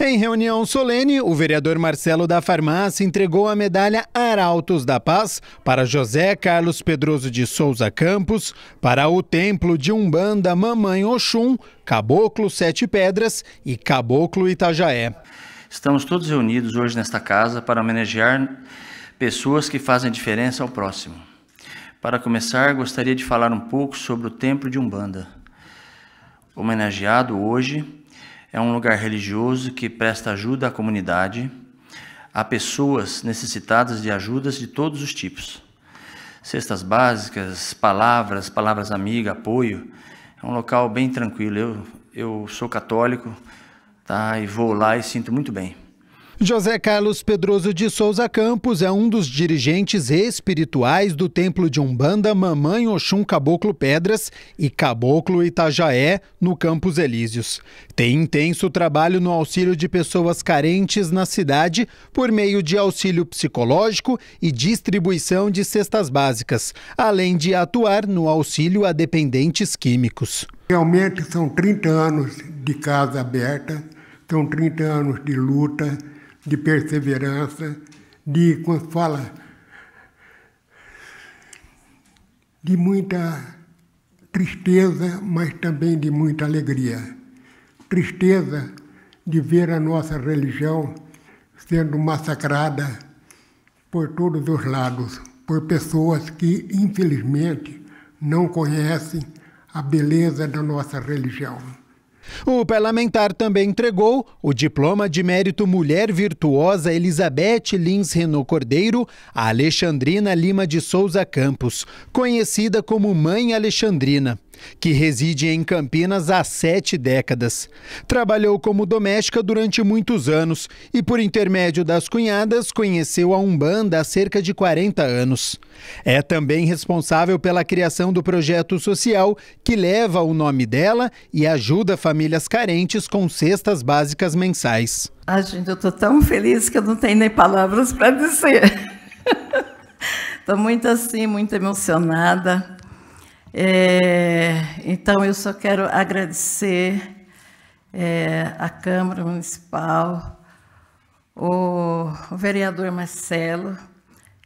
Em reunião solene, o vereador Marcelo da Farmácia entregou a medalha Arautos da Paz para José Carlos Pedroso de Souza Campos, para o templo de Umbanda Mamãe Oxum, Caboclo Sete Pedras e Caboclo Itajaé. Estamos todos reunidos hoje nesta casa para homenagear pessoas que fazem diferença ao próximo. Para começar, gostaria de falar um pouco sobre o templo de Umbanda. Homenageado hoje é um lugar religioso que presta ajuda à comunidade, a pessoas necessitadas de ajudas de todos os tipos. Cestas básicas, palavras, palavras amiga, apoio. É um local bem tranquilo. Eu, eu sou católico tá? e vou lá e sinto muito bem. José Carlos Pedroso de Souza Campos é um dos dirigentes espirituais do templo de Umbanda Mamãe Oxum Caboclo Pedras e Caboclo Itajaé, no Campos Elíseos. Tem intenso trabalho no auxílio de pessoas carentes na cidade por meio de auxílio psicológico e distribuição de cestas básicas, além de atuar no auxílio a dependentes químicos. Realmente são 30 anos de casa aberta, são 30 anos de luta de perseverança, de, quando fala, de muita tristeza, mas também de muita alegria. Tristeza de ver a nossa religião sendo massacrada por todos os lados, por pessoas que, infelizmente, não conhecem a beleza da nossa religião. O parlamentar também entregou o diploma de mérito Mulher Virtuosa Elizabeth Lins Renault Cordeiro a Alexandrina Lima de Souza Campos, conhecida como Mãe Alexandrina que reside em Campinas há sete décadas. Trabalhou como doméstica durante muitos anos e, por intermédio das cunhadas, conheceu a Umbanda há cerca de 40 anos. É também responsável pela criação do projeto social que leva o nome dela e ajuda famílias carentes com cestas básicas mensais. Ai, gente, eu estou tão feliz que eu não tenho nem palavras para dizer. Estou muito assim, muito emocionada é, então, eu só quero agradecer é, à Câmara Municipal, o, o vereador Marcelo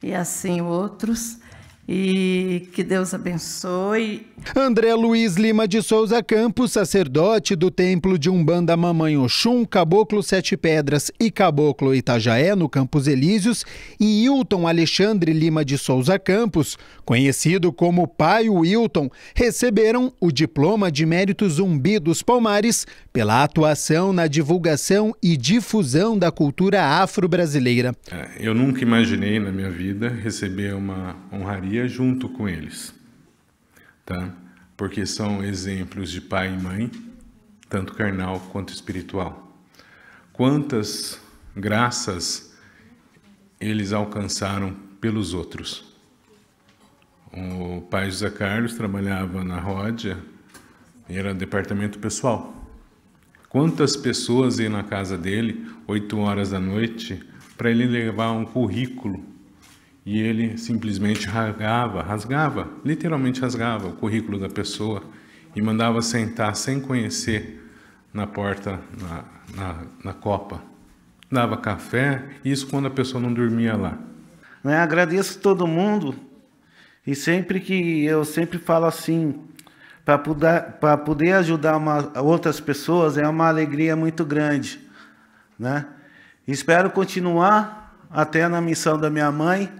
e assim outros e que Deus abençoe. André Luiz Lima de Souza Campos, sacerdote do templo de Umbanda Mamãe Oxum, Caboclo Sete Pedras e Caboclo Itajaé, no Campos Elíseos, e Hilton Alexandre Lima de Souza Campos, conhecido como Pai Wilton, receberam o diploma de mérito zumbi dos Palmares pela atuação na divulgação e difusão da cultura afro-brasileira. É, eu nunca imaginei na minha vida receber uma honraria junto com eles, tá? Porque são exemplos de pai e mãe, tanto carnal quanto espiritual. Quantas graças eles alcançaram pelos outros. O pai José Carlos trabalhava na Ródia era departamento pessoal. Quantas pessoas iam na casa dele, oito horas da noite, para ele levar um currículo e ele simplesmente rasgava, rasgava, literalmente rasgava o currículo da pessoa e mandava sentar sem conhecer na porta, na, na, na copa. Dava café, isso quando a pessoa não dormia lá. Eu né, agradeço todo mundo e sempre que eu sempre falo assim, para poder, poder ajudar uma, outras pessoas é uma alegria muito grande, né? Espero continuar até na missão da minha mãe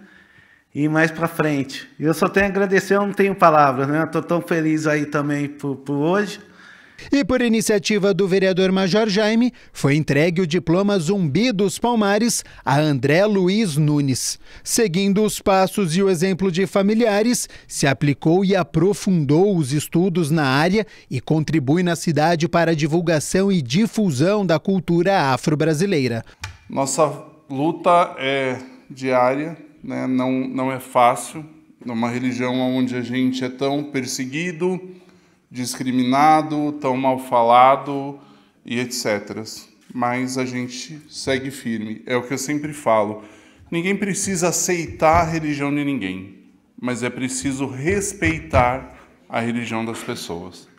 e mais para frente. Eu só tenho a agradecer, eu não tenho palavras, né? Estou tão feliz aí também por, por hoje. E por iniciativa do vereador Major Jaime, foi entregue o diploma Zumbi dos Palmares a André Luiz Nunes. Seguindo os passos e o exemplo de familiares, se aplicou e aprofundou os estudos na área e contribui na cidade para a divulgação e difusão da cultura afro-brasileira. Nossa luta é diária né? não, não é fácil, numa religião onde a gente é tão perseguido, discriminado, tão mal falado e etc. Mas a gente segue firme. É o que eu sempre falo. Ninguém precisa aceitar a religião de ninguém, mas é preciso respeitar a religião das pessoas.